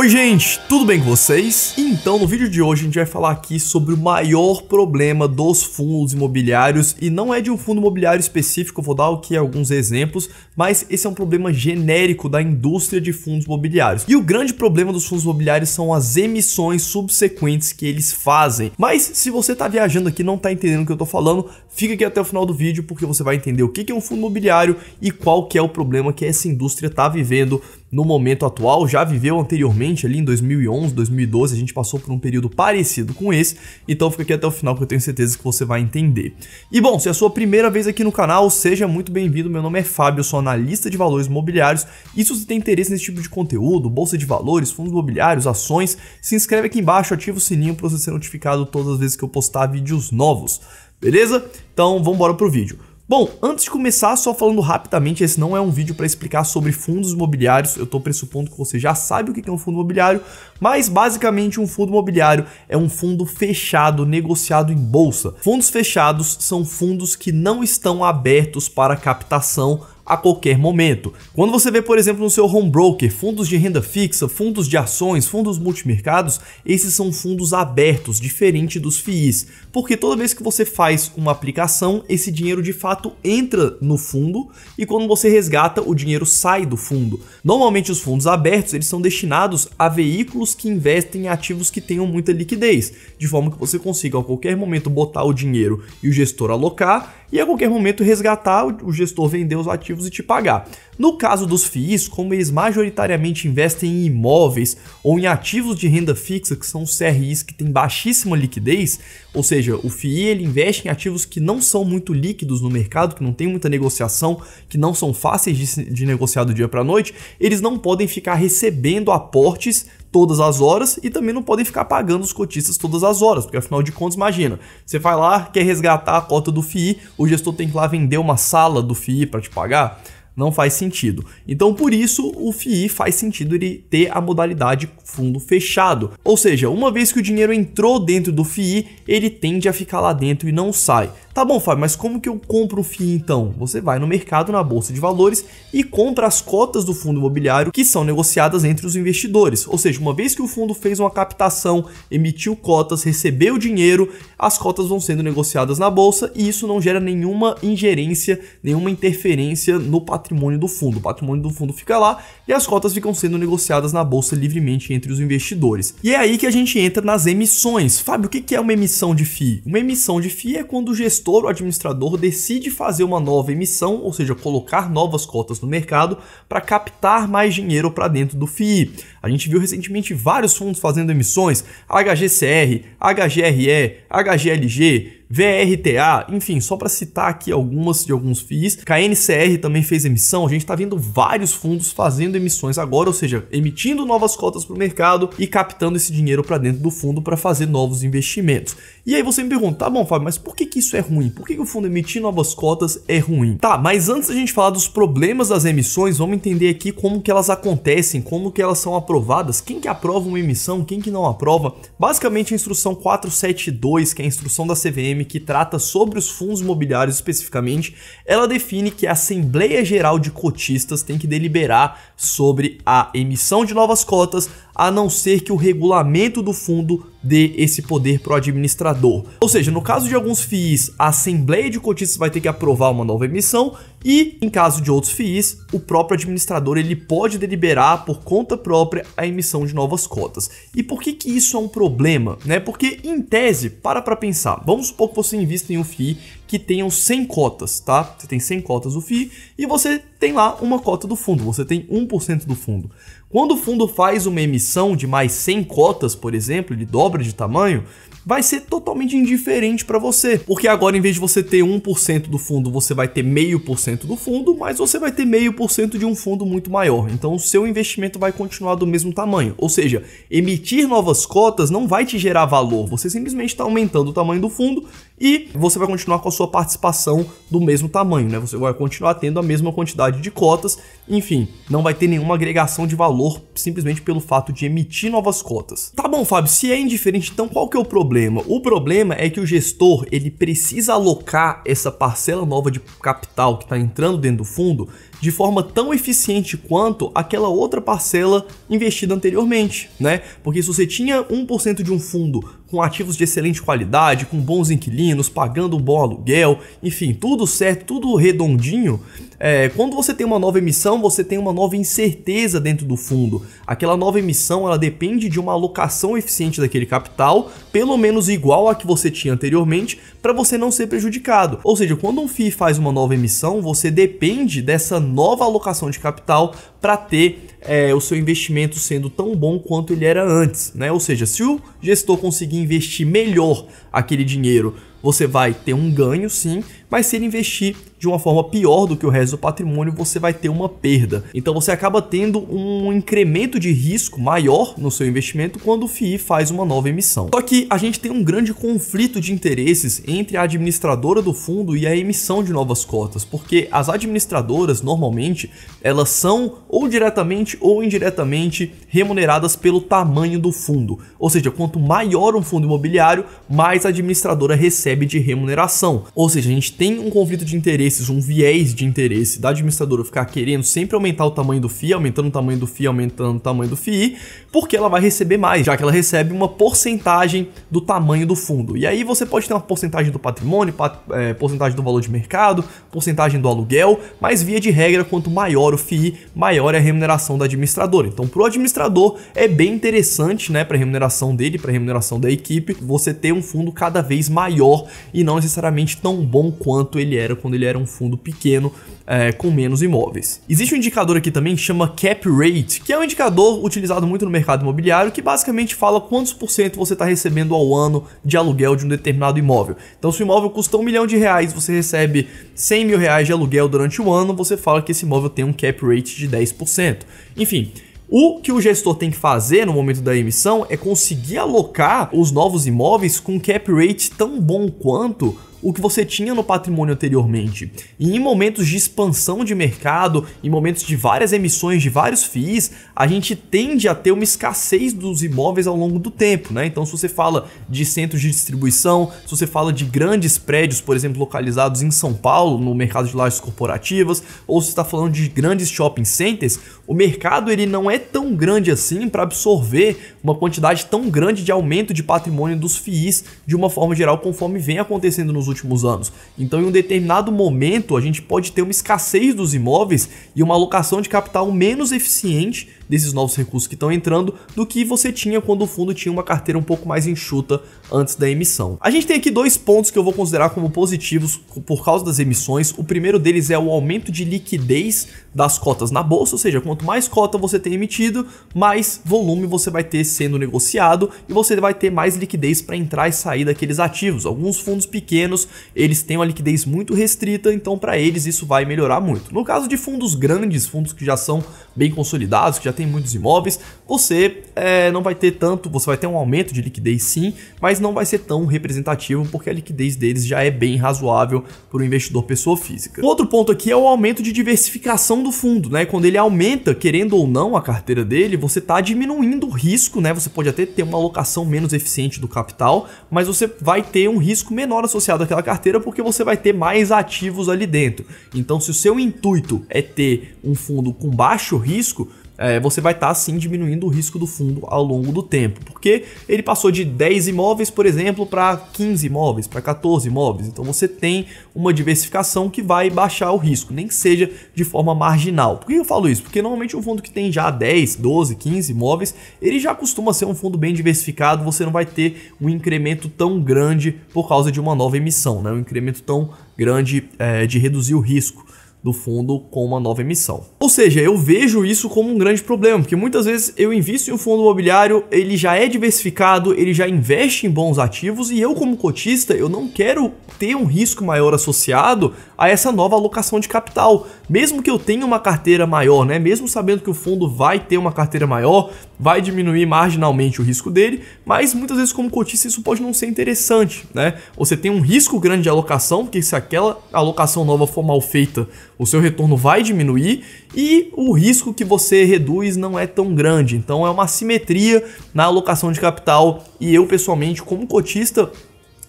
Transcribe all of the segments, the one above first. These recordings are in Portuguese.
Oi gente, tudo bem com vocês? Então no vídeo de hoje a gente vai falar aqui sobre o maior problema dos fundos imobiliários e não é de um fundo imobiliário específico, vou dar aqui alguns exemplos, mas esse é um problema genérico da indústria de fundos imobiliários. E o grande problema dos fundos imobiliários são as emissões subsequentes que eles fazem. Mas se você está viajando aqui e não está entendendo o que eu estou falando, fica aqui até o final do vídeo porque você vai entender o que é um fundo imobiliário e qual que é o problema que essa indústria está vivendo no momento atual, já viveu anteriormente ali em 2011, 2012, a gente passou por um período parecido com esse, então fica aqui até o final que eu tenho certeza que você vai entender. E bom, se é a sua primeira vez aqui no canal, seja muito bem-vindo, meu nome é Fábio, eu sou analista de valores imobiliários e se você tem interesse nesse tipo de conteúdo, bolsa de valores, fundos imobiliários, ações, se inscreve aqui embaixo, ativa o sininho para você ser notificado todas as vezes que eu postar vídeos novos, beleza? Então vamos embora pro vídeo. Bom, antes de começar, só falando rapidamente, esse não é um vídeo para explicar sobre fundos imobiliários, eu estou pressupondo que você já sabe o que é um fundo imobiliário, mas basicamente um fundo imobiliário é um fundo fechado, negociado em bolsa. Fundos fechados são fundos que não estão abertos para captação a qualquer momento. Quando você vê, por exemplo, no seu home broker, fundos de renda fixa, fundos de ações, fundos multimercados, esses são fundos abertos, diferente dos FIIs, porque toda vez que você faz uma aplicação, esse dinheiro de fato entra no fundo e quando você resgata, o dinheiro sai do fundo. Normalmente os fundos abertos, eles são destinados a veículos que investem em ativos que tenham muita liquidez, de forma que você consiga a qualquer momento botar o dinheiro e o gestor alocar e a qualquer momento resgatar, o gestor vender os ativos ativos e te pagar. No caso dos FIIs, como eles majoritariamente investem em imóveis ou em ativos de renda fixa, que são CRIs que têm baixíssima liquidez, ou seja, o FII ele investe em ativos que não são muito líquidos no mercado, que não tem muita negociação, que não são fáceis de, de negociar do dia para a noite, eles não podem ficar recebendo aportes todas as horas e também não podem ficar pagando os cotistas todas as horas, porque afinal de contas, imagina, você vai lá, quer resgatar a cota do FII, o gestor tem que ir lá vender uma sala do FII para te pagar. Não faz sentido. Então, por isso, o FII faz sentido ele ter a modalidade fundo fechado. Ou seja, uma vez que o dinheiro entrou dentro do FII, ele tende a ficar lá dentro e não sai. Tá bom, Fábio, mas como que eu compro o FII então? Você vai no mercado, na bolsa de valores e compra as cotas do fundo imobiliário que são negociadas entre os investidores. Ou seja, uma vez que o fundo fez uma captação, emitiu cotas, recebeu dinheiro, as cotas vão sendo negociadas na bolsa e isso não gera nenhuma ingerência, nenhuma interferência no patrimônio do fundo. O patrimônio do fundo fica lá e as cotas ficam sendo negociadas na bolsa livremente entre os investidores. E é aí que a gente entra nas emissões. Fábio, o que é uma emissão de FII? Uma emissão de FII é quando o gestor gestor ou administrador decide fazer uma nova emissão, ou seja, colocar novas cotas no mercado para captar mais dinheiro para dentro do FII. A gente viu recentemente vários fundos fazendo emissões, HGCR, HGRE, HGLG, VRTA, enfim, só para citar aqui algumas de alguns FIIs. KNCR também fez emissão, a gente está vendo vários fundos fazendo emissões agora, ou seja, emitindo novas cotas para o mercado e captando esse dinheiro para dentro do fundo para fazer novos investimentos. E aí você me pergunta, tá bom, Fábio, mas por que, que isso é ruim? Por que, que o fundo emitir novas cotas é ruim? Tá, mas antes da gente falar dos problemas das emissões, vamos entender aqui como que elas acontecem, como que elas são aprovadas, quem que aprova uma emissão, quem que não aprova. Basicamente a instrução 472, que é a instrução da CVM que trata sobre os fundos imobiliários especificamente, ela define que a Assembleia Geral de Cotistas tem que deliberar sobre a emissão de novas cotas, a não ser que o regulamento do fundo dê esse poder para o administrador. Ou seja, no caso de alguns FIIs, a Assembleia de Cotistas vai ter que aprovar uma nova emissão e, em caso de outros FIIs, o próprio administrador ele pode deliberar por conta própria a emissão de novas cotas. E por que, que isso é um problema? Né? Porque, em tese, para para pensar, vamos supor que você invista em um FII que tenham 100 cotas, tá? Você tem 100 cotas do FII e você tem lá uma cota do fundo, você tem 1% do fundo. Quando o fundo faz uma emissão de mais 100 cotas, por exemplo, ele dobra de tamanho, vai ser totalmente indiferente para você, porque agora em vez de você ter 1% do fundo, você vai ter 0,5% do fundo, mas você vai ter 0,5% de um fundo muito maior. Então o seu investimento vai continuar do mesmo tamanho. Ou seja, emitir novas cotas não vai te gerar valor, você simplesmente está aumentando o tamanho do fundo e você vai continuar com a sua participação do mesmo tamanho, né? Você vai continuar tendo a mesma quantidade de cotas, enfim, não vai ter nenhuma agregação de valor simplesmente pelo fato de emitir novas cotas. Tá bom, Fábio, se é indiferente, então qual que é o problema? O problema é que o gestor, ele precisa alocar essa parcela nova de capital que está entrando dentro do fundo de forma tão eficiente quanto aquela outra parcela investida anteriormente, né? Porque se você tinha 1% de um fundo com ativos de excelente qualidade, com bons inquilinos, pagando um bom aluguel, enfim, tudo certo, tudo redondinho, é, quando você tem uma nova emissão, você tem uma nova incerteza dentro do fundo. Aquela nova emissão, ela depende de uma alocação eficiente daquele capital, pelo menos igual a que você tinha anteriormente, para você não ser prejudicado. Ou seja, quando um FII faz uma nova emissão, você depende dessa nova alocação de capital para ter é, o seu investimento sendo tão bom quanto ele era antes, né? Ou seja, se o gestor conseguir investir melhor aquele dinheiro, você vai ter um ganho sim, mas se ele investir de uma forma pior do que o resto do patrimônio, você vai ter uma perda. Então você acaba tendo um incremento de risco maior no seu investimento quando o FII faz uma nova emissão. Só que a gente tem um grande conflito de interesses entre a administradora do fundo e a emissão de novas cotas, porque as administradoras normalmente elas são ou diretamente ou indiretamente remuneradas pelo tamanho do fundo. Ou seja, quanto maior um fundo imobiliário, mais a administradora recebe de remuneração. Ou seja, a gente tem um conflito de interesses, um viés de interesse da administradora ficar querendo sempre aumentar o tamanho do FII, aumentando o tamanho do FII, aumentando o tamanho do FII, porque ela vai receber mais, já que ela recebe uma porcentagem do tamanho do fundo. E aí você pode ter uma porcentagem do patrimônio, pat, é, porcentagem do valor de mercado, porcentagem do aluguel, mas via de regra, quanto maior o FII, maior é a remuneração da administradora. Então, para o administrador, é bem interessante né, para a remuneração dele, para a remuneração da equipe, você ter um fundo cada vez maior e não necessariamente tão bom quanto quanto ele era quando ele era um fundo pequeno é, com menos imóveis. Existe um indicador aqui também que chama cap rate, que é um indicador utilizado muito no mercado imobiliário que basicamente fala quantos por cento você está recebendo ao ano de aluguel de um determinado imóvel. Então, se o imóvel custa um milhão de reais, você recebe 100 mil reais de aluguel durante o ano, você fala que esse imóvel tem um cap rate de 10%. Enfim, o que o gestor tem que fazer no momento da emissão é conseguir alocar os novos imóveis com cap rate tão bom quanto o que você tinha no patrimônio anteriormente. E em momentos de expansão de mercado, em momentos de várias emissões de vários FIIs, a gente tende a ter uma escassez dos imóveis ao longo do tempo, né? Então, se você fala de centros de distribuição, se você fala de grandes prédios, por exemplo, localizados em São Paulo, no mercado de lajes corporativas, ou se está falando de grandes shopping centers, o mercado ele não é tão grande assim para absorver uma quantidade tão grande de aumento de patrimônio dos FIIs de uma forma geral, conforme vem acontecendo nos últimos anos. Então, em um determinado momento, a gente pode ter uma escassez dos imóveis e uma alocação de capital menos eficiente desses novos recursos que estão entrando do que você tinha quando o fundo tinha uma carteira um pouco mais enxuta antes da emissão. A gente tem aqui dois pontos que eu vou considerar como positivos por causa das emissões. O primeiro deles é o aumento de liquidez das cotas na bolsa, ou seja, quanto mais cota você tem emitido, mais volume você vai ter sendo negociado e você vai ter mais liquidez para entrar e sair daqueles ativos. Alguns fundos pequenos, eles têm uma liquidez muito restrita, então para eles isso vai melhorar muito. No caso de fundos grandes, fundos que já são bem consolidados, que já tem muitos imóveis, você é, não vai ter tanto, você vai ter um aumento de liquidez sim, mas não vai ser tão representativo porque a liquidez deles já é bem razoável para o investidor pessoa física. O outro ponto aqui é o aumento de diversificação do fundo, né? Quando ele aumenta, querendo ou não, a carteira dele, você está diminuindo o risco, né? Você pode até ter uma alocação menos eficiente do capital, mas você vai ter um risco menor associado àquela carteira porque você vai ter mais ativos ali dentro. Então, se o seu intuito é ter um fundo com baixo risco, é, você vai estar tá, assim diminuindo o risco do fundo ao longo do tempo, porque ele passou de 10 imóveis, por exemplo, para 15 imóveis, para 14 imóveis. Então você tem uma diversificação que vai baixar o risco, nem que seja de forma marginal. Por que eu falo isso? Porque normalmente um fundo que tem já 10, 12, 15 imóveis, ele já costuma ser um fundo bem diversificado, você não vai ter um incremento tão grande por causa de uma nova emissão, né? um incremento tão grande é, de reduzir o risco do fundo com uma nova emissão. Ou seja, eu vejo isso como um grande problema, porque muitas vezes eu invisto em um fundo imobiliário, ele já é diversificado, ele já investe em bons ativos e eu como cotista, eu não quero ter um risco maior associado a essa nova alocação de capital. Mesmo que eu tenha uma carteira maior, né? Mesmo sabendo que o fundo vai ter uma carteira maior, vai diminuir marginalmente o risco dele, mas muitas vezes como cotista isso pode não ser interessante, né? Você tem um risco grande de alocação, porque se aquela alocação nova for mal feita, o seu retorno vai diminuir e o risco que você reduz não é tão grande. Então é uma simetria na alocação de capital e eu pessoalmente, como cotista,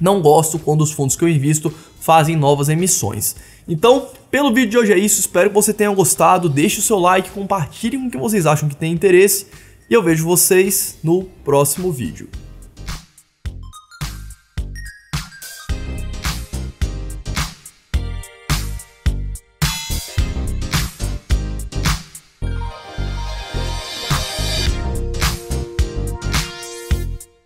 não gosto quando os fundos que eu invisto fazem novas emissões. Então, pelo vídeo de hoje é isso, espero que você tenha gostado, deixe o seu like, compartilhe com o que vocês acham que tem interesse e eu vejo vocês no próximo vídeo.